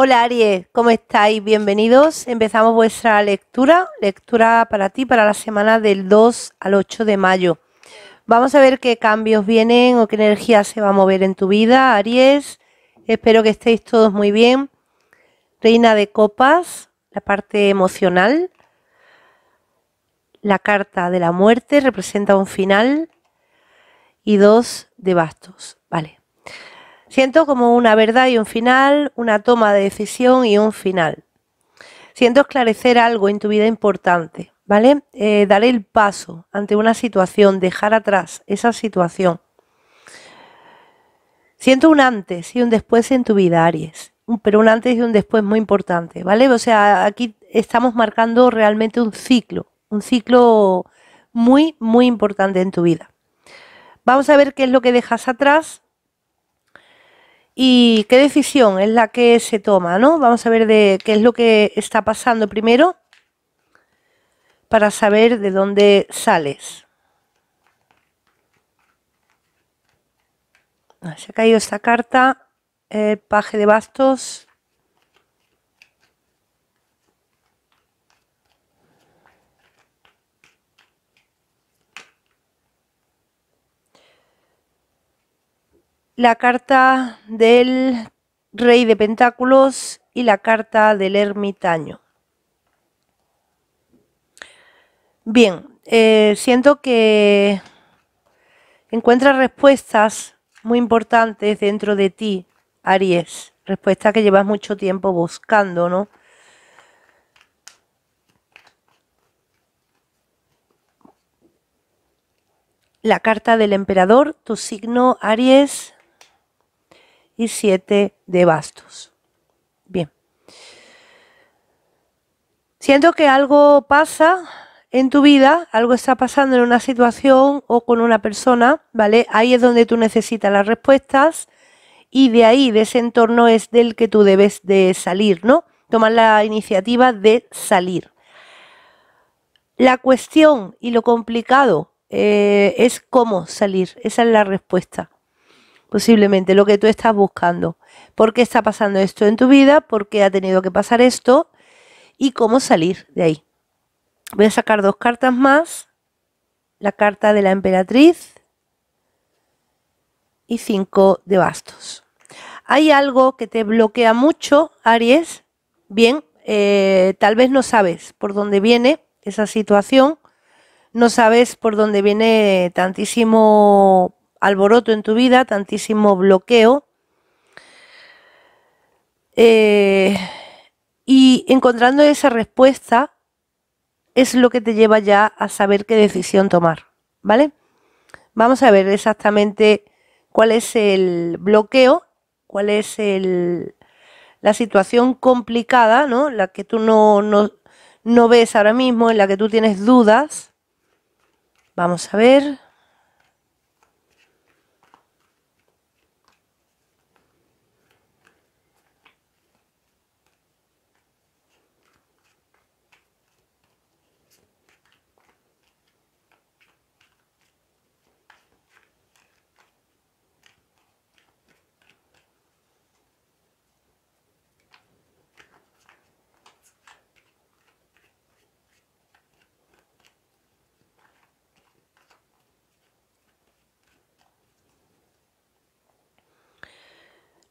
Hola Aries, ¿cómo estáis? Bienvenidos. Empezamos vuestra lectura, lectura para ti para la semana del 2 al 8 de mayo. Vamos a ver qué cambios vienen o qué energía se va a mover en tu vida, Aries. Espero que estéis todos muy bien. Reina de copas, la parte emocional. La carta de la muerte representa un final y dos de bastos. Vale. Siento como una verdad y un final, una toma de decisión y un final. Siento esclarecer algo en tu vida importante, ¿vale? Eh, dar el paso ante una situación, dejar atrás esa situación. Siento un antes y un después en tu vida, Aries, pero un antes y un después muy importante, ¿vale? O sea, aquí estamos marcando realmente un ciclo, un ciclo muy, muy importante en tu vida. Vamos a ver qué es lo que dejas atrás y qué decisión es la que se toma, ¿no? Vamos a ver de qué es lo que está pasando primero para saber de dónde sales. Ah, se ha caído esta carta, el eh, paje de bastos. la carta del Rey de Pentáculos y la carta del Ermitaño. Bien, eh, siento que encuentras respuestas muy importantes dentro de ti, Aries. respuesta que llevas mucho tiempo buscando, ¿no? La carta del emperador, tu signo Aries, y 7 de bastos. Bien. Siento que algo pasa en tu vida, algo está pasando en una situación o con una persona, ¿vale? Ahí es donde tú necesitas las respuestas y de ahí, de ese entorno es del que tú debes de salir, ¿no? Tomar la iniciativa de salir. La cuestión y lo complicado eh, es cómo salir, esa es la respuesta posiblemente lo que tú estás buscando. ¿Por qué está pasando esto en tu vida? ¿Por qué ha tenido que pasar esto? ¿Y cómo salir de ahí? Voy a sacar dos cartas más. La carta de la emperatriz y cinco de bastos. Hay algo que te bloquea mucho, Aries. Bien, eh, tal vez no sabes por dónde viene esa situación. No sabes por dónde viene tantísimo alboroto en tu vida, tantísimo bloqueo. Eh, y encontrando esa respuesta es lo que te lleva ya a saber qué decisión tomar, ¿vale? Vamos a ver exactamente cuál es el bloqueo, cuál es la situación complicada, ¿no? La que tú no, no, no ves ahora mismo, en la que tú tienes dudas. Vamos a ver.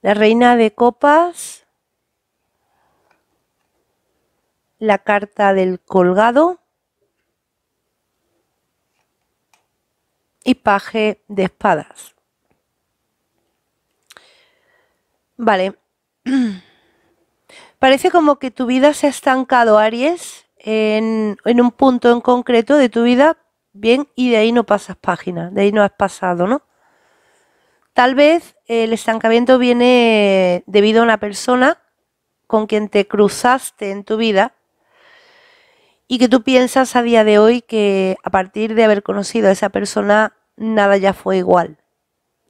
La reina de copas. La carta del colgado. Y paje de espadas. Vale. Parece como que tu vida se ha estancado, Aries, en, un punto en concreto de tu vida, bien, y de ahí no pasas página, de ahí no has pasado, ¿no? Tal vez el estancamiento viene debido a una persona con quien te cruzaste en tu vida y que tú piensas a día de hoy que a partir de haber conocido a esa persona nada ya fue igual,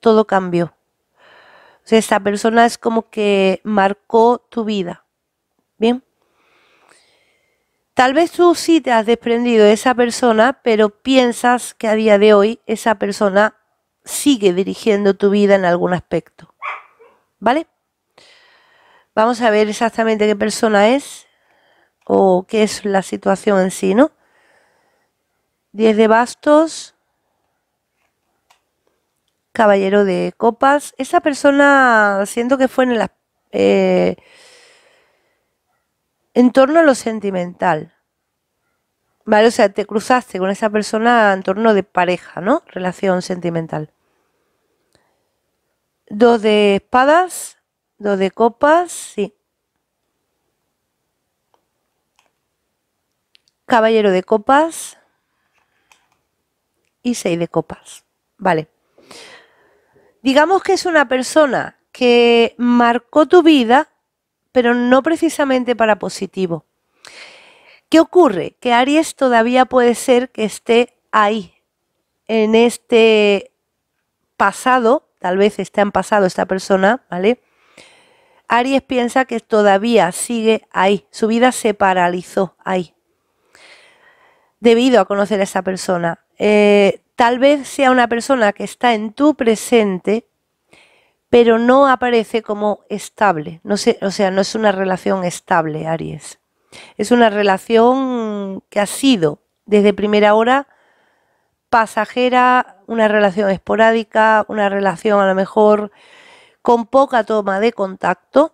todo cambió. O sea, esa persona es como que marcó tu vida. Bien. Tal vez tú sí te has desprendido de esa persona, pero piensas que a día de hoy esa persona sigue dirigiendo tu vida en algún aspecto. ¿Vale? Vamos a ver exactamente qué persona es o qué es la situación en sí, ¿no? 10 de bastos, caballero de copas. Esa persona siento que fue en, el, eh, en torno a lo sentimental. ¿Vale? O sea, te cruzaste con esa persona en torno de pareja, ¿no? Relación sentimental. Dos de espadas, dos de copas, sí. Caballero de copas y seis de copas. Vale. Digamos que es una persona que marcó tu vida, pero no precisamente para positivo. ¿Qué ocurre? Que Aries todavía puede ser que esté ahí, en este pasado tal vez esté en pasado esta persona, ¿vale? Aries piensa que todavía sigue ahí, su vida se paralizó ahí, debido a conocer a esa persona. Eh, tal vez sea una persona que está en tu presente, pero no aparece como estable, no sé, o sea, no es una relación estable, Aries. Es una relación que ha sido desde primera hora pasajera, una relación esporádica, una relación a lo mejor con poca toma de contacto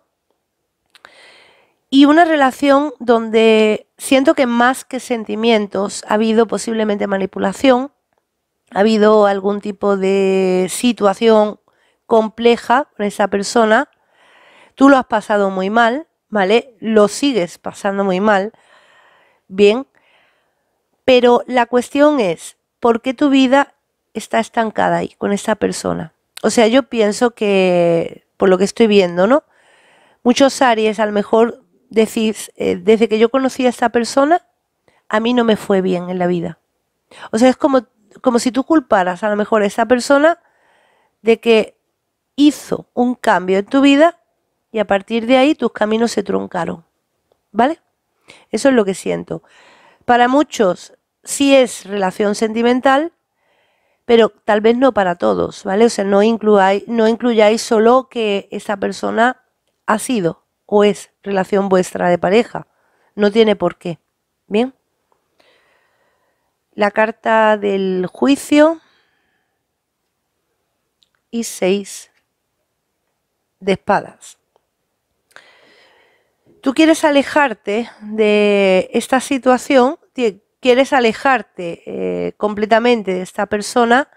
y una relación donde siento que más que sentimientos ha habido posiblemente manipulación, ha habido algún tipo de situación compleja con esa persona, tú lo has pasado muy mal, ¿vale? Lo sigues pasando muy mal, bien, pero la cuestión es, ¿por qué tu vida está estancada ahí con esta persona? O sea, yo pienso que, por lo que estoy viendo, ¿no? Muchos Aries, a lo mejor decís, eh, desde que yo conocí a esta persona, a mí no me fue bien en la vida. O sea, es como, como si tú culparas a lo mejor a esa persona de que hizo un cambio en tu vida y a partir de ahí tus caminos se truncaron. ¿Vale? Eso es lo que siento. Para muchos, si es relación sentimental, pero tal vez no para todos, ¿vale? O sea, no, no incluyáis solo que esa persona ha sido o es relación vuestra de pareja. No tiene por qué. ¿Bien? La carta del juicio y seis de espadas. Tú quieres alejarte de esta situación, quieres alejarte eh, completamente de esta persona,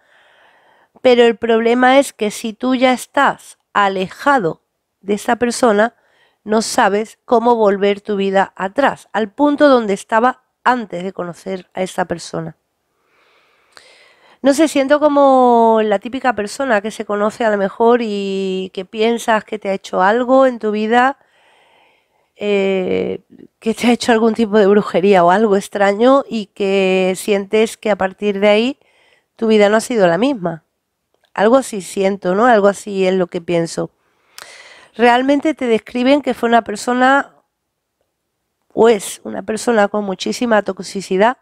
pero el problema es que si tú ya estás alejado de esta persona, no sabes cómo volver tu vida atrás, al punto donde estaba antes de conocer a esta persona. No sé, siento como la típica persona que se conoce a lo mejor y que piensas que te ha hecho algo en tu vida eh, que te ha hecho algún tipo de brujería o algo extraño y que sientes que a partir de ahí tu vida no ha sido la misma. Algo así siento, ¿no? Algo así es lo que pienso. Realmente te describen que fue una persona pues una persona con muchísima toxicidad.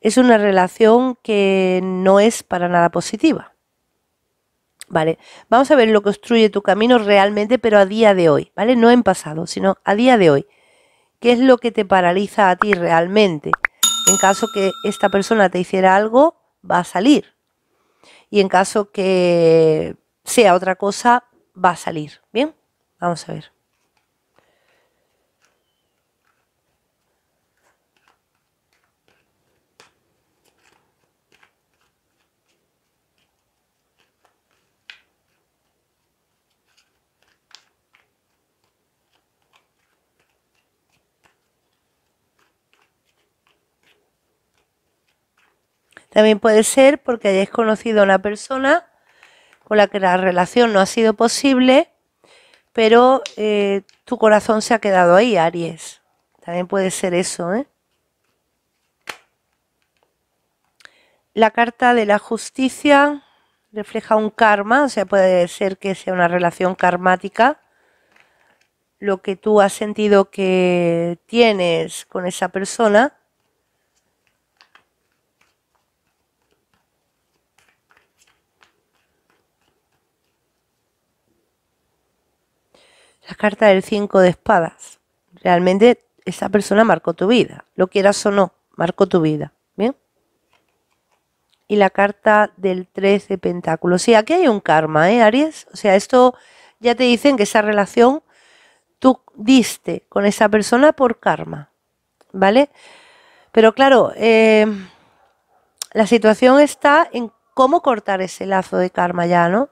Es una relación que no es para nada positiva. ¿Vale? Vamos a ver lo que obstruye tu camino realmente, pero a día de hoy, ¿vale? No en pasado, sino a día de hoy. ¿Qué es lo que te paraliza a ti realmente? En caso que esta persona te hiciera algo, va a salir. Y en caso que sea otra cosa, va a salir. ¿Bien? Vamos a ver. También puede ser porque hayáis conocido a una persona con la que la relación no ha sido posible, pero eh, tu corazón se ha quedado ahí, Aries. También puede ser eso, ¿eh? La carta de la justicia refleja un karma, o sea, puede ser que sea una relación karmática. Lo que tú has sentido que tienes con esa persona la carta del 5 de espadas. Realmente esa persona marcó tu vida, lo quieras o no, marcó tu vida. Bien. Y la carta del 3 de pentáculos. Sí, aquí hay un karma, ¿eh, Aries? O sea, esto ya te dicen que esa relación tú diste con esa persona por karma, ¿vale? Pero claro, eh, la situación está en cómo cortar ese lazo de karma ya, ¿no?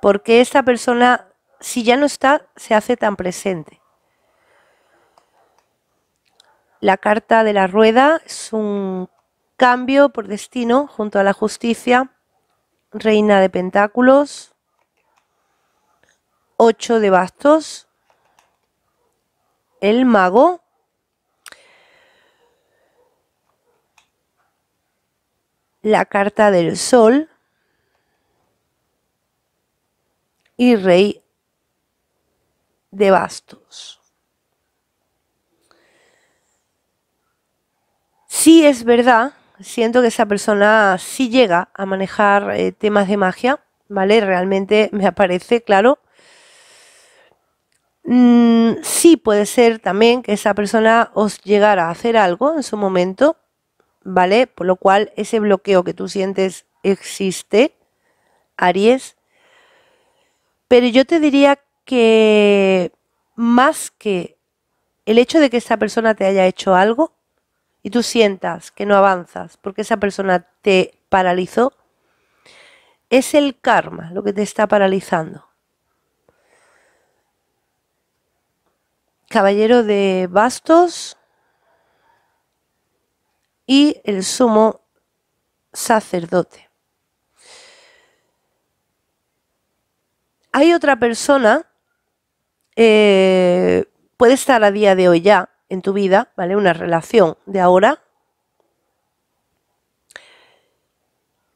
Porque esa persona si ya no está, se hace tan presente. La carta de la rueda es un cambio por destino junto a la justicia, reina de pentáculos, ocho de bastos, el mago, la carta del sol y rey de bastos. Sí es verdad, siento que esa persona sí llega a manejar eh, temas de magia, ¿vale? Realmente me aparece, claro. Mm, sí puede ser también que esa persona os llegara a hacer algo en su momento, ¿vale? Por lo cual ese bloqueo que tú sientes existe, Aries. Pero yo te diría que más que el hecho de que esa persona te haya hecho algo y tú sientas que no avanzas porque esa persona te paralizó, es el karma lo que te está paralizando. Caballero de bastos y el sumo sacerdote. Hay otra persona eh, puede estar a día de hoy ya en tu vida, ¿vale? Una relación de ahora.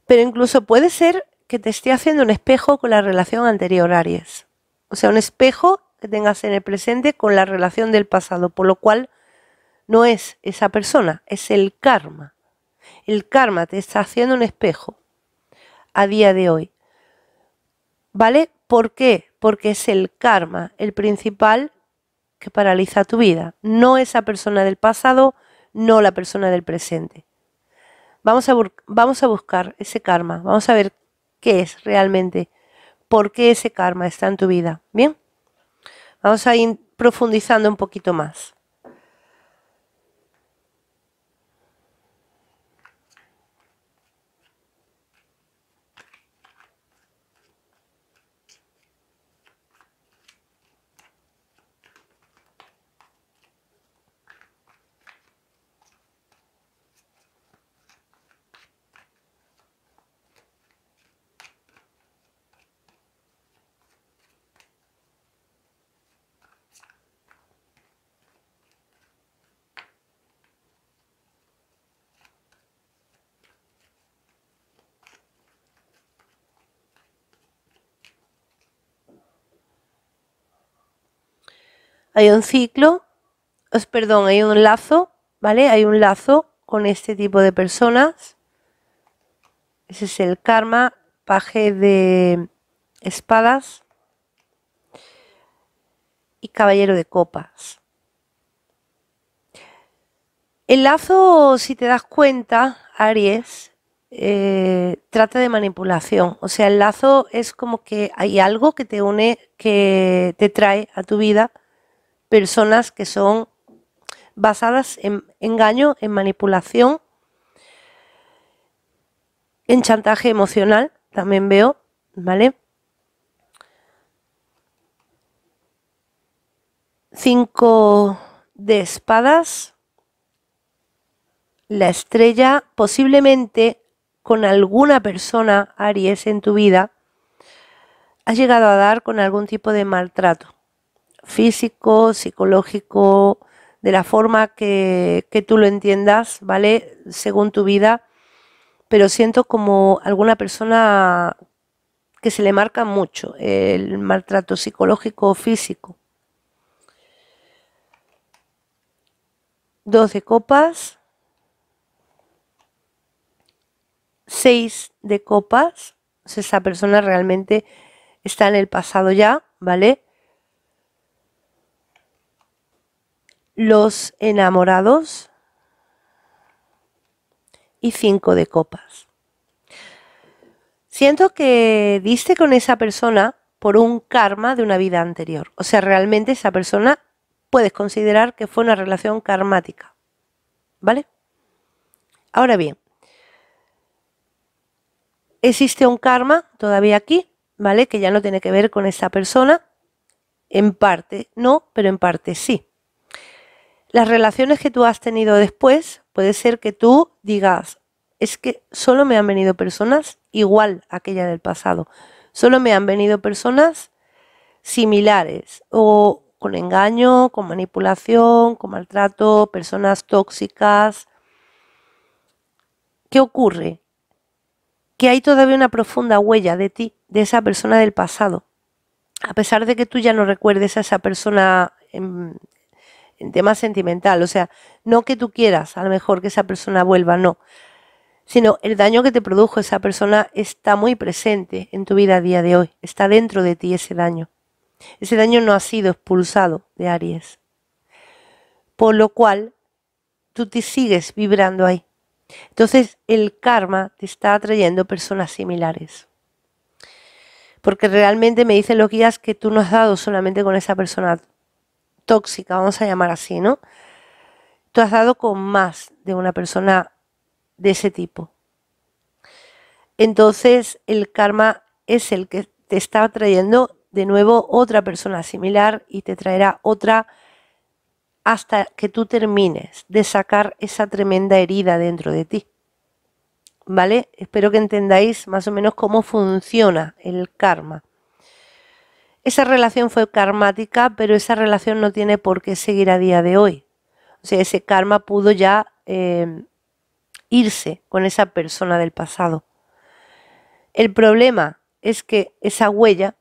Pero incluso puede ser que te esté haciendo un espejo con la relación anterior, Aries. O sea, un espejo que tengas en el presente con la relación del pasado, por lo cual no es esa persona, es el karma. El karma te está haciendo un espejo a día de hoy. ¿Vale? ¿Por qué? porque es el karma, el principal que paraliza tu vida, no esa persona del pasado, no la persona del presente. Vamos a, vamos a buscar ese karma, vamos a ver qué es realmente, por qué ese karma está en tu vida. Bien, vamos a ir profundizando un poquito más. hay un ciclo, os, perdón, hay un lazo, ¿vale? Hay un lazo con este tipo de personas. Ese es el karma, paje de espadas y caballero de copas. El lazo, si te das cuenta, Aries, eh, trata de manipulación. O sea, el lazo es como que hay algo que te une, que te trae a tu vida personas que son basadas en engaño, en manipulación, en chantaje emocional, también veo, ¿vale? Cinco de espadas, la estrella, posiblemente con alguna persona, Aries, en tu vida, has llegado a dar con algún tipo de maltrato físico, psicológico, de la forma que, tú lo entiendas, ¿vale? Según tu vida, pero siento como alguna persona que se le marca mucho el maltrato psicológico o físico. 12 copas. Seis de copas. esa persona realmente está en el pasado ya, ¿vale? Los enamorados y cinco de copas. Siento que diste con esa persona por un karma de una vida anterior. O sea, realmente esa persona puedes considerar que fue una relación karmática. ¿Vale? Ahora bien, existe un karma todavía aquí, ¿vale? Que ya no tiene que ver con esa persona. En parte no, pero en parte sí las relaciones que tú has tenido después, puede ser que tú digas, es que solo me han venido personas igual a aquella del pasado, solo me han venido personas similares o con engaño, con manipulación, con maltrato, personas tóxicas. ¿Qué ocurre? Que hay todavía una profunda huella de ti, de esa persona del pasado. A pesar de que tú ya no recuerdes a esa persona en, en tema sentimental, o sea, no que tú quieras a lo mejor que esa persona vuelva, no, sino el daño que te produjo esa persona está muy presente en tu vida a día de hoy, está dentro de ti ese daño. Ese daño no ha sido expulsado de Aries, por lo cual tú te sigues vibrando ahí. Entonces el karma te está atrayendo personas similares. Porque realmente me dicen los guías que tú no has dado solamente con esa persona, tóxica, vamos a llamar así, ¿no? Tú has dado con más de una persona de ese tipo. Entonces el karma es el que te está trayendo de nuevo otra persona similar y te traerá otra hasta que tú termines de sacar esa tremenda herida dentro de ti. ¿Vale? Espero que entendáis más o menos cómo funciona el karma. Esa relación fue karmática, pero esa relación no tiene por qué seguir a día de hoy. O sea, ese karma pudo ya eh, irse con esa persona del pasado. El problema es que esa huella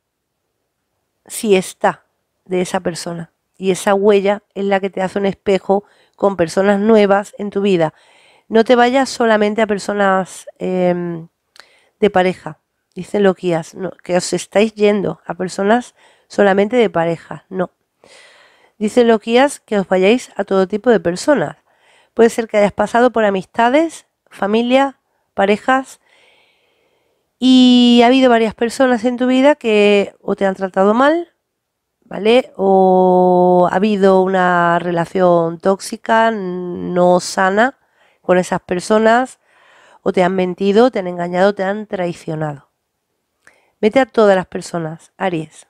sí está de esa persona. Y esa huella es la que te hace un espejo con personas nuevas en tu vida. No te vayas solamente a personas em, de pareja dice Loquías, que os estáis yendo a personas solamente de pareja, no. Dice guías que os vayáis a todo tipo de personas. Puede ser que hayas pasado por amistades, familia, parejas, y ha habido varias personas en tu vida que o te han tratado mal, ¿vale? O ha habido una relación tóxica, no sana con esas personas, o te han mentido, te han engañado, te han traicionado. Vete a todas las personas, Aries,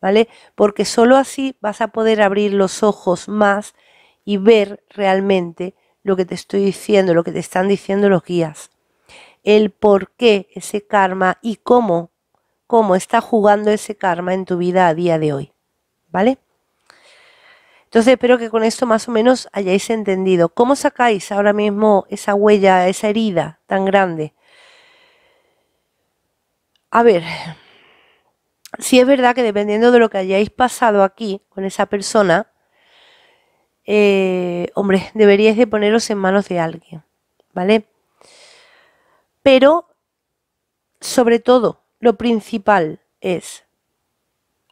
¿vale? Porque solo así vas a poder abrir los ojos más y ver realmente lo que te estoy diciendo, lo que te están diciendo los guías. El por qué ese karma y cómo, cómo está jugando ese karma en tu vida a día de hoy, ¿vale? Entonces espero que con esto más o menos hayáis entendido. ¿Cómo sacáis ahora mismo esa huella, esa herida tan grande? A ver, si es verdad que dependiendo de lo que hayáis pasado aquí con esa persona, eh, hombre, deberíais de poneros en manos de alguien, ¿vale? Pero, sobre todo, lo principal es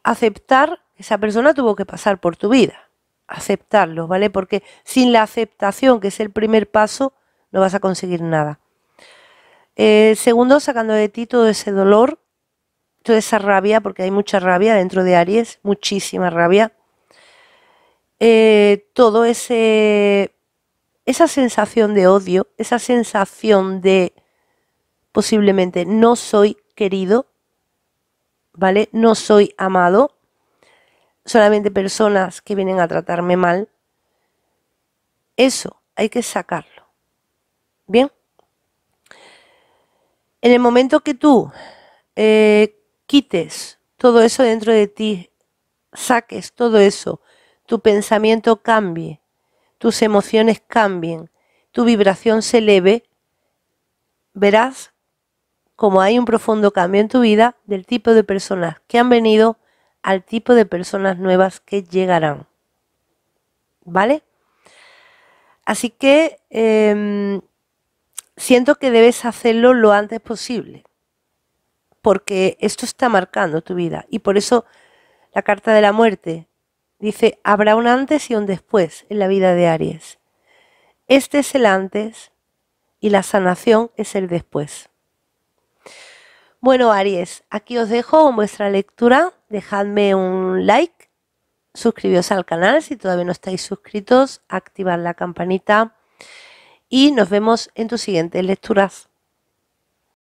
aceptar que esa persona tuvo que pasar por tu vida. Aceptarlo, ¿vale? Porque sin la aceptación, que es el primer paso, no vas a conseguir nada. Eh, segundo, sacando de ti todo ese dolor, toda esa rabia, porque hay mucha rabia dentro de Aries, muchísima rabia. Eh, todo ese esa sensación de odio, esa sensación de posiblemente no soy querido, ¿vale? No soy amado. Solamente personas que vienen a tratarme mal. Eso hay que sacarlo. ¿Bien? En el momento que tú eh, quites todo eso dentro de ti, saques todo eso, tu pensamiento cambie, tus emociones cambien, tu vibración se eleve, verás como hay un profundo cambio en tu vida del tipo de personas que han venido al tipo de personas nuevas que llegarán. ¿Vale? Así que em, siento que debes hacerlo lo antes posible, porque esto está marcando tu vida. Y por eso la carta de la muerte dice, habrá un antes y un después en la vida de Aries. Este es el antes y la sanación es el después. Bueno, Aries, aquí os dejo vuestra lectura. Dejadme un like, suscribíos al canal si todavía no estáis suscritos, activad la campanita y nos vemos en tus siguientes lecturas.